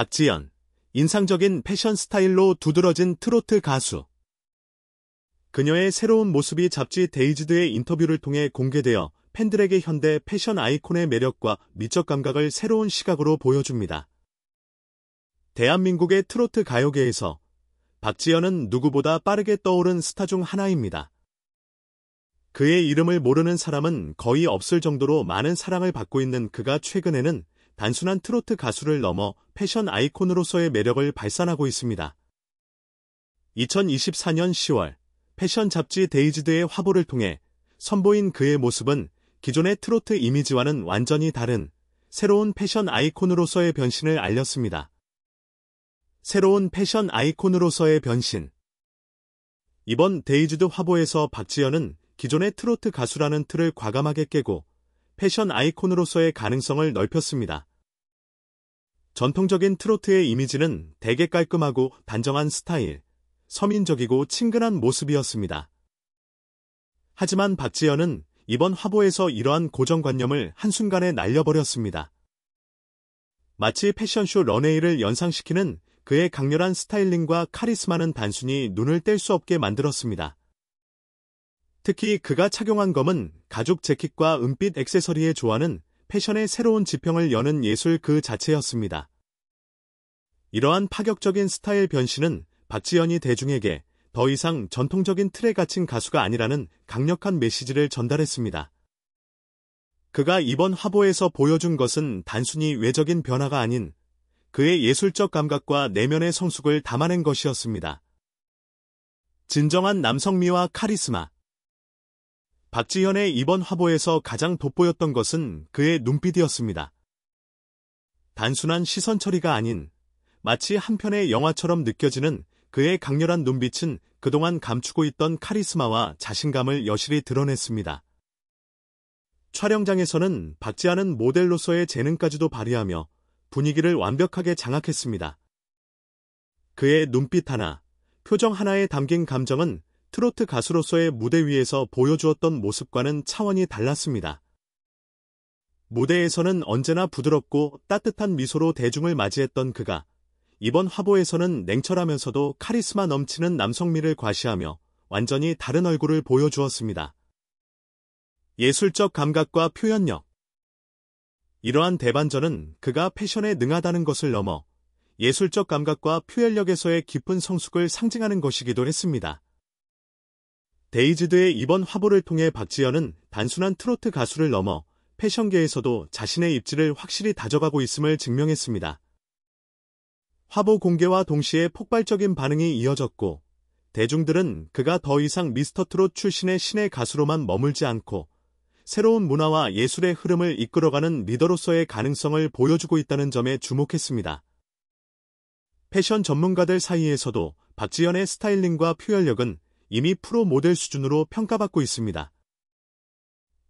박지연, 인상적인 패션 스타일로 두드러진 트로트 가수. 그녀의 새로운 모습이 잡지 데이지드의 인터뷰를 통해 공개되어 팬들에게 현대 패션 아이콘의 매력과 미적 감각을 새로운 시각으로 보여줍니다. 대한민국의 트로트 가요계에서 박지연은 누구보다 빠르게 떠오른 스타 중 하나입니다. 그의 이름을 모르는 사람은 거의 없을 정도로 많은 사랑을 받고 있는 그가 최근에는 단순한 트로트 가수를 넘어 패션 아이콘으로서의 매력을 발산하고 있습니다. 2024년 10월 패션 잡지 데이지드의 화보를 통해 선보인 그의 모습은 기존의 트로트 이미지와는 완전히 다른 새로운 패션 아이콘으로서의 변신을 알렸습니다. 새로운 패션 아이콘으로서의 변신 이번 데이지드 화보에서 박지연은 기존의 트로트 가수라는 틀을 과감하게 깨고 패션 아이콘으로서의 가능성을 넓혔습니다. 전통적인 트로트의 이미지는 대개 깔끔하고 단정한 스타일, 서민적이고 친근한 모습이었습니다. 하지만 박지연은 이번 화보에서 이러한 고정관념을 한순간에 날려버렸습니다. 마치 패션쇼 런웨이를 연상시키는 그의 강렬한 스타일링과 카리스마는 단순히 눈을 뗄 수 없게 만들었습니다. 특히 그가 착용한 검은 가죽 재킷과 은빛 액세서리에 좋아하는 패션의 새로운 지평을 여는 예술 그 자체였습니다. 이러한 파격적인 스타일 변신은 박지현이 대중에게 더 이상 전통적인 틀에 갇힌 가수가 아니라는 강력한 메시지를 전달했습니다. 그가 이번 화보에서 보여준 것은 단순히 외적인 변화가 아닌 그의 예술적 감각과 내면의 성숙을 담아낸 것이었습니다. 진정한 남성미와 카리스마 박지현의 이번 화보에서 가장 돋보였던 것은 그의 눈빛이었습니다. 단순한 시선 처리가 아닌 마치 한 편의 영화처럼 느껴지는 그의 강렬한 눈빛은 그동안 감추고 있던 카리스마와 자신감을 여실히 드러냈습니다. 촬영장에서는 박지한은 모델로서의 재능까지도 발휘하며 분위기를 완벽하게 장악했습니다. 그의 눈빛 하나, 표정 하나에 담긴 감정은 트로트 가수로서의 무대 위에서 보여주었던 모습과는 차원이 달랐습니다. 무대에서는 언제나 부드럽고 따뜻한 미소로 대중을 맞이했던 그가 이번 화보에서는 냉철하면서도 카리스마 넘치는 남성미를 과시하며 완전히 다른 얼굴을 보여주었습니다. 예술적 감각과 표현력 이러한 대반전은 그가 패션에 능하다는 것을 넘어 예술적 감각과 표현력에서의 깊은 성숙을 상징하는 것이기도 했습니다. 데이지드의 이번 화보를 통해 박지현은 단순한 트로트 가수를 넘어 패션계에서도 자신의 입지를 확실히 다져가고 있음을 증명했습니다. 화보 공개와 동시에 폭발적인 반응이 이어졌고 대중들은 그가 더 이상 미스터트롯 출신의 신의 가수로만 머물지 않고 새로운 문화와 예술의 흐름을 이끌어가는 리더로서의 가능성을 보여주고 있다는 점에 주목했습니다. 패션 전문가들 사이에서도 박지연의 스타일링과 표현력은 이미 프로 모델 수준으로 평가받고 있습니다.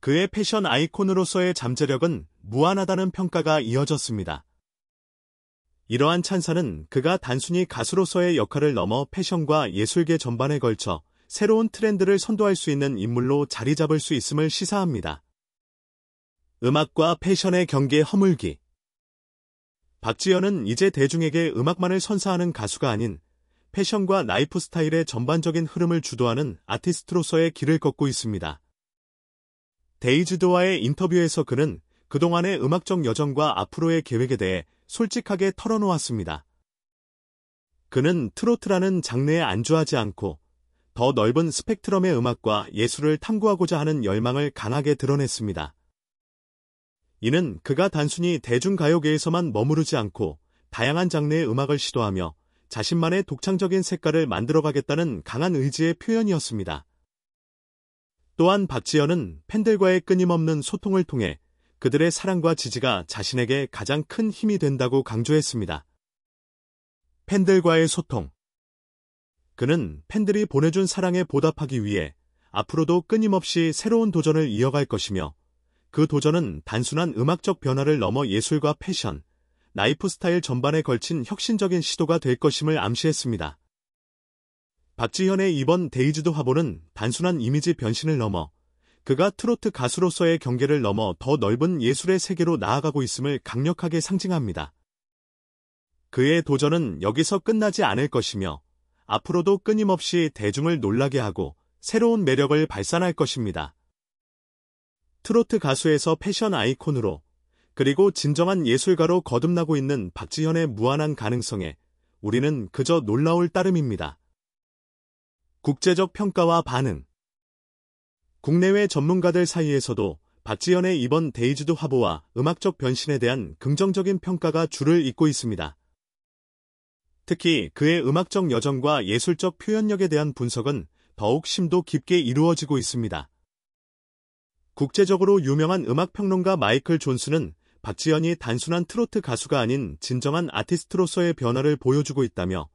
그의 패션 아이콘으로서의 잠재력은 무한하다는 평가가 이어졌습니다. 이러한 찬사는 그가 단순히 가수로서의 역할을 넘어 패션과 예술계 전반에 걸쳐 새로운 트렌드를 선도할 수 있는 인물로 자리 잡을 수 있음을 시사합니다. 음악과 패션의 경계 허물기 박지연은 이제 대중에게 음악만을 선사하는 가수가 아닌 패션과 라이프 스타일의 전반적인 흐름을 주도하는 아티스트로서의 길을 걷고 있습니다. 데이즈드와의 인터뷰에서 그는 그동안의 음악적 여정과 앞으로의 계획에 대해 솔직하게 털어놓았습니다. 그는 트로트라는 장르에 안주하지 않고 더 넓은 스펙트럼의 음악과 예술을 탐구하고자 하는 열망을 강하게 드러냈습니다. 이는 그가 단순히 대중가요계에서만 머무르지 않고 다양한 장르의 음악을 시도하며 자신만의 독창적인 색깔을 만들어가겠다는 강한 의지의 표현이었습니다. 또한 박지연은 팬들과의 끊임없는 소통을 통해 그들의 사랑과 지지가 자신에게 가장 큰 힘이 된다고 강조했습니다. 팬들과의 소통 그는 팬들이 보내준 사랑에 보답하기 위해 앞으로도 끊임없이 새로운 도전을 이어갈 것이며 그 도전은 단순한 음악적 변화를 넘어 예술과 패션, 라이프 스타일 전반에 걸친 혁신적인 시도가 될 것임을 암시했습니다. 박지현의 이번 데이즈드 화보는 단순한 이미지 변신을 넘어 그가 트로트 가수로서의 경계를 넘어 더 넓은 예술의 세계로 나아가고 있음을 강력하게 상징합니다. 그의 도전은 여기서 끝나지 않을 것이며 앞으로도 끊임없이 대중을 놀라게 하고 새로운 매력을 발산할 것입니다. 트로트 가수에서 패션 아이콘으로 그리고 진정한 예술가로 거듭나고 있는 박지현의 무한한 가능성에 우리는 그저 놀라울 따름입니다. 국제적 평가와 반응 국내외 전문가들 사이에서도 박지현의 이번 데이즈드 화보와 음악적 변신에 대한 긍정적인 평가가 줄을 잇고 있습니다. 특히 그의 음악적 여정과 예술적 표현력에 대한 분석은 더욱 심도 깊게 이루어지고 있습니다. 국제적으로 유명한 음악평론가 마이클 존스는 박지현이 단순한 트로트 가수가 아닌 진정한 아티스트로서의 변화를 보여주고 있다며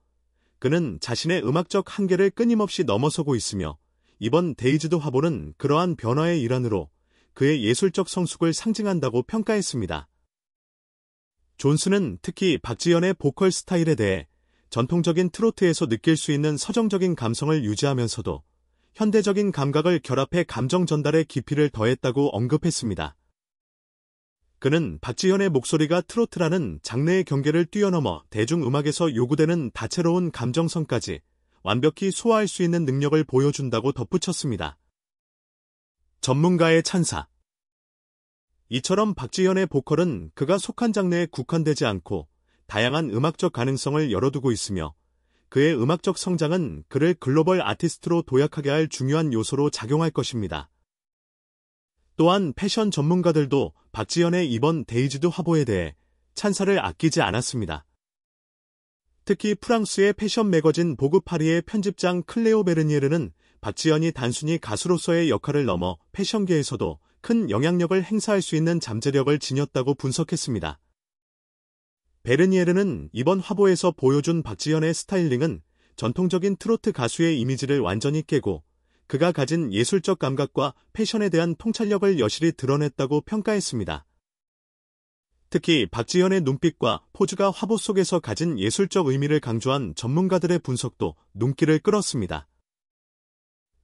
그는 자신의 음악적 한계를 끊임없이 넘어서고 있으며 이번 데이즈드 화보는 그러한 변화의 일환으로 그의 예술적 성숙을 상징한다고 평가했습니다. 존슨은 특히 박지현의 보컬 스타일에 대해 전통적인 트로트에서 느낄 수 있는 서정적인 감성을 유지하면서도 현대적인 감각을 결합해 감정 전달에 깊이를 더했다고 언급했습니다. 그는 박지현의 목소리가 트로트라는 장르의 경계를 뛰어넘어 대중음악에서 요구되는 다채로운 감정선까지 완벽히 소화할 수 있는 능력을 보여준다고 덧붙였습니다. 전문가의 찬사 이처럼 박지현의 보컬은 그가 속한 장르에 국한되지 않고 다양한 음악적 가능성을 열어두고 있으며 그의 음악적 성장은 그를 글로벌 아티스트로 도약하게 할 중요한 요소로 작용할 것입니다. 또한 패션 전문가들도 박지연의 이번 데이지드 화보에 대해 찬사를 아끼지 않았습니다. 특히 프랑스의 패션 매거진 보그 파리의 편집장 클레오 베르니에르는 박지연이 단순히 가수로서의 역할을 넘어 패션계에서도 큰 영향력을 행사할 수 있는 잠재력을 지녔다고 분석했습니다. 베르니에르는 이번 화보에서 보여준 박지연의 스타일링은 전통적인 트로트 가수의 이미지를 완전히 깨고 그가 가진 예술적 감각과 패션에 대한 통찰력을 여실히 드러냈다고 평가했습니다. 특히 박지현의 눈빛과 포즈가 화보 속에서 가진 예술적 의미를 강조한 전문가들의 분석도 눈길을 끌었습니다.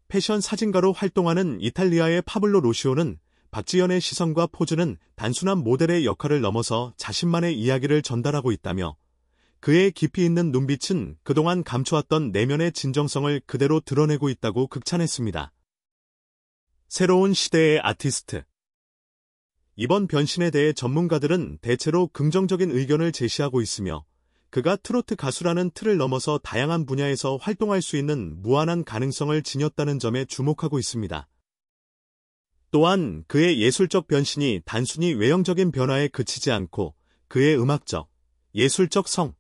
패션 사진가로 활동하는 이탈리아의 파블로 로시오는 박지현의 시선과 포즈는 단순한 모델의 역할을 넘어서 자신만의 이야기를 전달하고 있다며 그의 깊이 있는 눈빛은 그동안 감추었던 내면의 진정성을 그대로 드러내고 있다고 극찬했습니다. 새로운 시대의 아티스트 이번 변신에 대해 전문가들은 대체로 긍정적인 의견을 제시하고 있으며 그가 트로트 가수라는 틀을 넘어서 다양한 분야에서 활동할 수 있는 무한한 가능성을 지녔다는 점에 주목하고 있습니다. 또한 그의 예술적 변신이 단순히 외형적인 변화에 그치지 않고 그의 음악적, 예술적 성,